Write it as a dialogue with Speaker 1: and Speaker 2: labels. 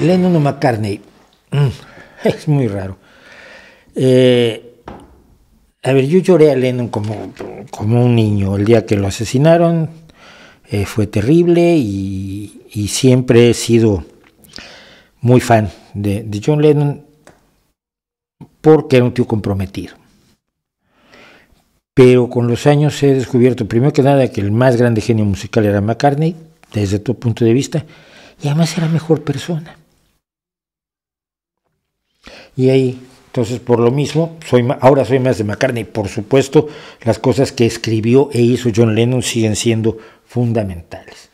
Speaker 1: Lennon o McCartney. Mm, es muy raro. Eh, a ver, yo lloré a Lennon como, como un niño. El día que lo asesinaron eh, fue terrible y, siempre he sido muy fan de, de John Lennon porque era un tío comprometido. Pero con los años he descubierto, primero que nada, que el más grande genio musical era McCartney, desde tu punto de vista,
Speaker 2: y además era mejor persona
Speaker 1: y ahí, entonces por lo mismo, soy, ahora soy más de Macarney. Por supuesto, las cosas que escribió e hizo John Lennon siguen siendo fundamentales.